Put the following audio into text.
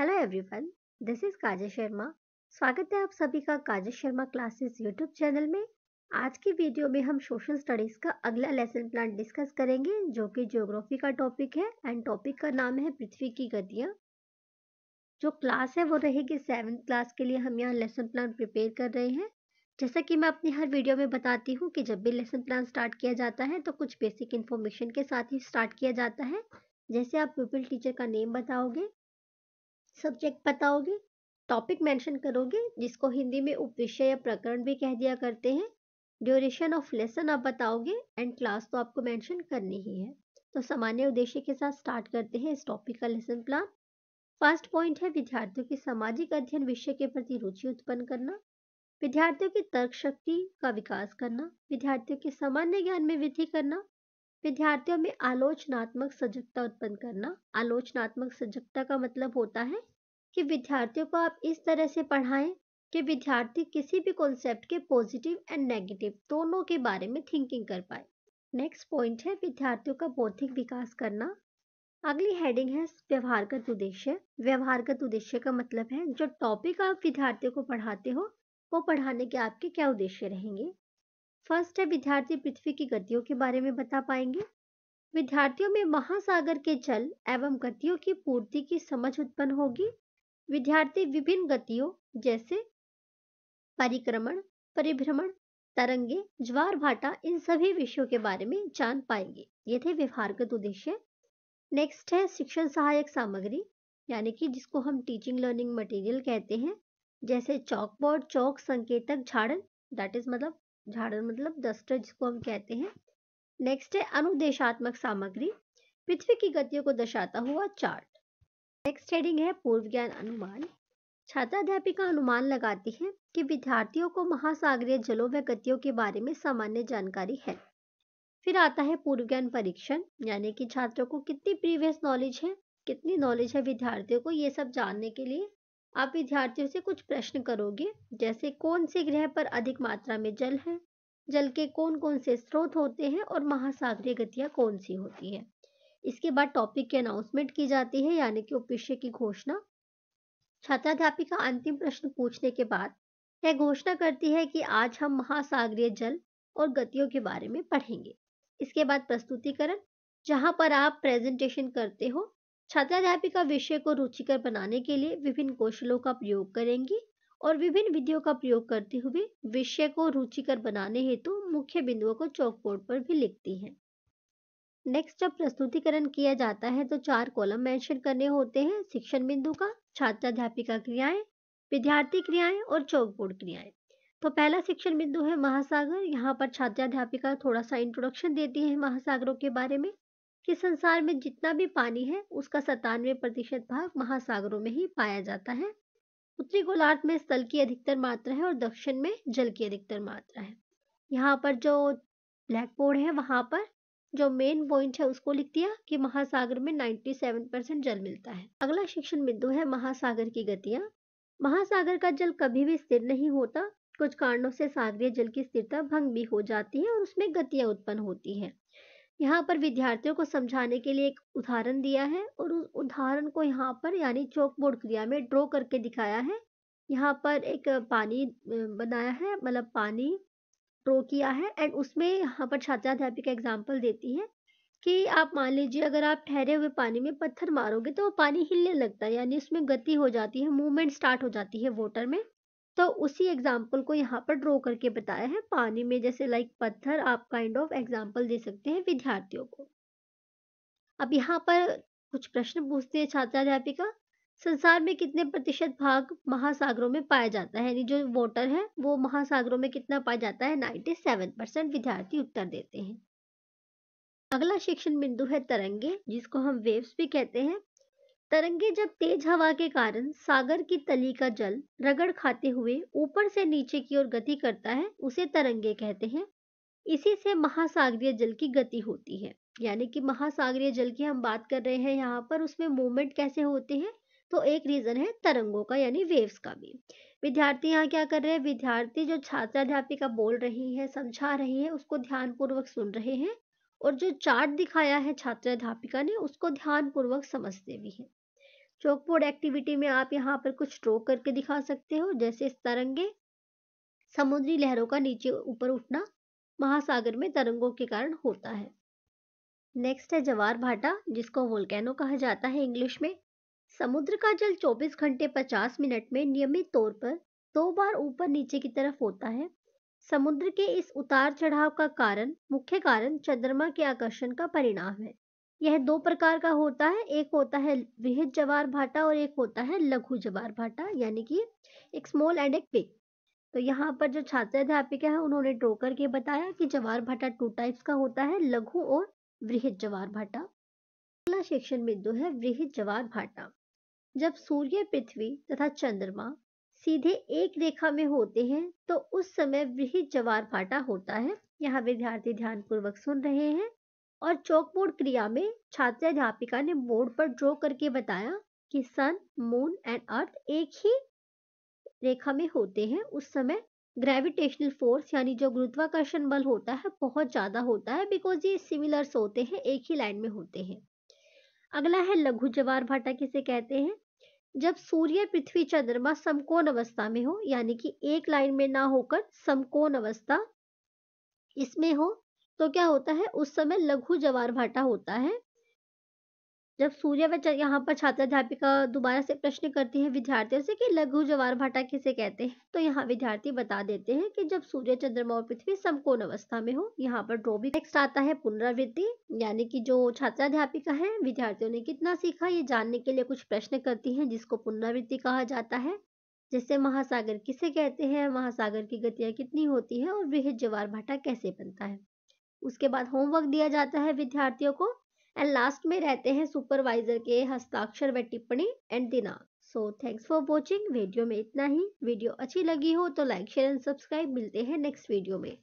hello everyone this is Kajal Sharma स्वागत है आप सभी का Kajal Sharma classes YouTube channel में आज की वीडियो में हम सोशल स्टडीज़ का अगला लेसन प्लान डिस्कस करेंगे जो कि ज्योग्राफी का टॉपिक है एंड टॉपिक का नाम है पृथ्वी की गतियाँ जो क्लास है वो रहेगी सेवन्थ क्लास के लिए हम यहाँ लेसन प्लान प्रिपेयर कर रहे हैं जैसा कि मैं अपनी हर वीडियो में बताती हूँ कि जब भी लेसन प्लान स्टार्ट किया जाता है तो कुछ बेसिक इन्फॉर्मेशन के साथ ही स्टार्ट किया जाता है जैसे आप पीपल टीचर का नेम बताओगे सब्जेक्ट बताओगे टॉपिक मेंशन करोगे जिसको हिंदी में उपविषय या प्रकरण भी कह दिया करते हैं ड्यूरेशन ऑफ लेसन आप बताओगे एंड क्लास तो आपको मेंशन करनी ही है तो सामान्य उद्देश्य के साथ स्टार्ट करते हैं इस टॉपिक का लेसन प्लान फर्स्ट पॉइंट है विद्यार्थियों की सामाजिक अध्ययन विषय के प्रति रुचि उत्पन्न करना विद्यार्थियों की तर्क शक्ति का विकास करना विद्यार्थियों के सामान्य ज्ञान में वृद्धि करना विद्यार्थियों में आलोचनात्मक सजगता उत्पन्न करना आलोचनात्मक सजगता का मतलब होता है कि विद्यार्थियों को आप इस तरह से पढ़ाएं कि विद्यार्थी किसी भी कॉन्सेप्ट के पॉजिटिव एंड नेगेटिव दोनों के बारे में थिंकिंग कर पाए नेक्स्ट पॉइंट है विद्यार्थियों का बौद्धिक विकास करना अगली हेडिंग है व्यवहारगत उद्देश्य व्यवहारगत उद्देश्य का मतलब है जो टॉपिक आप विद्यार्थियों को पढ़ाते हो वो पढ़ाने के आपके क्या उद्देश्य रहेंगे फर्स्ट है विद्यार्थी पृथ्वी की गतियों के बारे में बता पाएंगे विद्यार्थियों में महासागर के जल एवं गतियों की पूर्ति की समझ उत्पन्न होगी विद्यार्थी विभिन्न गतियों जैसे परिक्रमण परिभ्रमण तरंगे ज्वार भाटा इन सभी विषयों के बारे में जान पाएंगे ये थे व्यवहारगत उद्देश्य नेक्स्ट है शिक्षण सहायक सामग्री यानी कि जिसको हम टीचिंग लर्निंग मटेरियल कहते हैं जैसे चौक बोर्ड चौक संकेतक झाड़न दैट इज मतलब झाड़ू मतलब डस्टर जिसको हम कहते हैं नेक्स्ट है अनुदेशात्मक सामग्री पृथ्वी की गतियों को दर्शाता हुआ चार्ट नेक्स्ट हेडिंग है पूर्व ज्ञान अनुमान छात्रा अध्यापिका अनुमान लगाती है कि विद्यार्थियों को महासागरीय जलों व गतियों के बारे में सामान्य जानकारी है फिर आता है पूर्व ज्ञान परीक्षण यानी कि छात्रों को कितनी प्रीवियस नॉलेज है कितनी नॉलेज है विद्यार्थियों को ये सब जानने के लिए आप विद्यार्थियों से कुछ प्रश्न करोगे जैसे कौन से ग्रह पर अधिक मात्रा में जल है जल के कौन कौन से स्रोत होते हैं और महासागरीय गतियाँ कौन सी होती हैं इसके बाद टॉपिक की अनाउंसमेंट की जाती है यानी कि उपविषय की घोषणा छात्राध्यापिका अंतिम प्रश्न पूछने के बाद यह घोषणा करती है कि आज हम महासागरीय जल और गतियों के बारे में पढ़ेंगे इसके बाद प्रस्तुतिकरण जहाँ पर आप प्रेजेंटेशन करते हो छात्राध्यापिका विषय को रुचिकर बनाने के लिए विभिन्न कौशलों का प्रयोग करेंगी और विभिन्न विधियों का प्रयोग करते हुए विषय को रुचिकर बनाने हेतु तो मुख्य बिंदुओं को चौकबोर्ड पर भी लिखती हैं नेक्स्ट जब प्रस्तुतिकरण किया जाता है तो चार कॉलम मेंशन करने होते हैं शिक्षण बिंदु का छात्राध्यापिका क्रियाएं विद्यार्थी क्रियाएं और चौकबोर्ड क्रियाएं तो पहला शिक्षण बिंदु है महासागर यहाँ पर छात्राध्यापिका थोड़ा सा इंट्रोडक्शन देती है महासागरों के बारे में कि संसार में जितना भी पानी है उसका सतानवे प्रतिशत भाग महासागरों में ही पाया जाता है उत्तरी गोलार्ध में स्थल की अधिकतर मात्रा है और दक्षिण में जल की अधिकतर मात्रा है यहाँ पर जो ब्लैक बोर्ड है वहां पर जो मेन पॉइंट है उसको लिख दिया कि महासागर में 97 परसेंट जल मिलता है अगला शिक्षण बिंदु है महासागर की गतिया महासागर का जल कभी भी स्थिर नहीं होता कुछ कारणों से सागरीय जल की स्थिरता भंग भी हो जाती है और उसमें गतियां उत्पन्न होती है यहाँ पर विद्यार्थियों को समझाने के लिए एक उदाहरण दिया है और उस उदाहरण को यहाँ पर यानी चौक बोर्ड क्रिया में ड्रॉ करके दिखाया है यहाँ पर एक पानी बनाया है मतलब पानी ड्रॉ किया है एंड उसमें यहाँ पर छात्राध्यापिका एग्जाम्पल देती है कि आप मान लीजिए अगर आप ठहरे हुए पानी में पत्थर मारोगे तो वो पानी हिलने लगता है यानी उसमें गति हो जाती है मूवमेंट स्टार्ट हो जाती है वोटर में तो उसी एग्जाम्पल को यहाँ पर ड्रॉ करके बताया है पानी में जैसे लाइक पत्थर आप काइंड ऑफ एग्जाम्पल दे सकते हैं विद्यार्थियों को अब यहाँ पर कुछ प्रश्न पूछते हैं छात्राध्यापिका संसार में कितने प्रतिशत भाग महासागरों में पाया जाता है यानी जो वाटर है वो महासागरों में कितना पाया जाता है नाइन्टी सेवन परसेंट विद्यार्थी उत्तर देते हैं अगला शिक्षण बिंदु है तरंगे जिसको हम वेव्स भी कहते हैं तरंगे जब तेज हवा के कारण सागर की तली का जल रगड़ खाते हुए ऊपर से नीचे की ओर गति करता है उसे तरंगे कहते हैं इसी से महासागरीय जल की गति होती है यानी कि महासागरीय जल की हम बात कर रहे हैं यहाँ पर उसमें मूवमेंट कैसे होते हैं तो एक रीज़न है तरंगों का यानी वेव्स का भी विद्यार्थी यहाँ क्या कर रहे हैं विद्यार्थी जो छात्राध्यापिका बोल रही है समझा रही है उसको ध्यानपूर्वक सुन रहे हैं और जो चार्ट दिखाया है छात्राध्यापिका ने उसको ध्यानपूर्वक समझते भी हैं चौकबोर्ड एक्टिविटी में आप यहाँ पर कुछ स्ट्रोक करके दिखा सकते हो जैसे तरंगे समुद्री लहरों का नीचे ऊपर उठना महासागर में तरंगों के कारण होता है नेक्स्ट है जवार भाटा जिसको वोल्केनो कहा जाता है इंग्लिश में समुद्र का जल 24 घंटे 50 मिनट में नियमित तौर पर दो बार ऊपर नीचे की तरफ होता है समुद्र के इस उतार चढ़ाव का कारण मुख्य कारण चंद्रमा के आकर्षण का परिणाम है यह दो प्रकार का होता है एक होता है वृहद जवार भाटा और एक होता है लघु जवार भाटा यानी कि एक स्मॉल एंड एक बिग तो यहाँ पर जो छात्र अध्यापिका है उन्होंने ड्रो करके बताया कि जवार भाटा टू टाइप्स का होता है लघु और वृहद जवार भाटा अगला शिक्षण बिंदु है वृहद जवार भाटा जब सूर्य पृथ्वी तथा चंद्रमा सीधे एक रेखा में होते हैं तो उस समय वृहद जवार भाटा होता है यहाँ विद्यार्थी ध्यानपूर्वक सुन रहे हैं और चौकबोर्ड क्रिया में छात्र अध्यापिका ने बोर्ड पर ड्रॉ करके बताया कि सन मून एंड अर्थ एक ही रेखा में होते हैं उस समय ग्रेविटेशनल फोर्स यानी जो गुरुत्वाकर्षण बल होता है बहुत ज़्यादा होता है बिकॉज ये सिमिलर्स होते हैं एक ही लाइन में होते हैं अगला है लघु जवार भाटा किसे कहते हैं जब सूर्य पृथ्वी चंद्रमा समकोण अवस्था में हो यानी कि एक लाइन में ना होकर समकोण अवस्था इसमें हो तो क्या होता है उस समय लघु जवार भाटा होता है जब सूर्य व यहाँ पर छात्र अध्यापिका दोबारा से प्रश्न करती है विद्यार्थियों से कि लघु जवार भाटा किसे कहते हैं तो यहाँ विद्यार्थी बता देते हैं कि जब सूर्य चंद्रमा और पृथ्वी समकोण अवस्था में हो यहाँ पर भी नेक्स्ट आता है पुनरावृत्ति यानी कि जो छात्र अध्यापिका है विद्यार्थियों ने कितना सीखा ये जानने के लिए कुछ प्रश्न करती है जिसको पुनरावृत्ति कहा जाता है जैसे महासागर किसे कहते हैं महासागर की गतियां कितनी होती है और वृहद जवार भाटा कैसे बनता है उसके बाद होमवर्क दिया जाता है विद्यार्थियों को एंड लास्ट में रहते हैं सुपरवाइजर के हस्ताक्षर व टिप्पणी एंड दिनांक so thanks for watching video में इतना ही वीडियो अच्छी लगी हो तो लाइक शेयर एंड सब्सक्राइब मिलते हैं नेक्स्ट वीडियो में